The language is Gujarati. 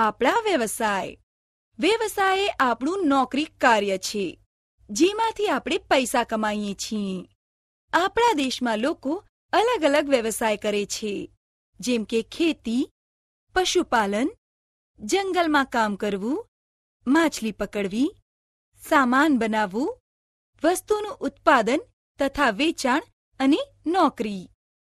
આપણા વ્યવસાય વ્યવસાય એ આપણું નોકરી કાર્ય છે જેમાંથી આપણે પૈસા કમાઈએ છીએ આપણા દેશમાં લોકો અલગ અલગ વ્યવસાય કરે છે જેમ કે ખેતી પશુપાલન જંગલમાં કામ કરવું માછલી પકડવી સામાન બનાવવું વસ્તુનું ઉત્પાદન તથા વેચાણ અને નોકરી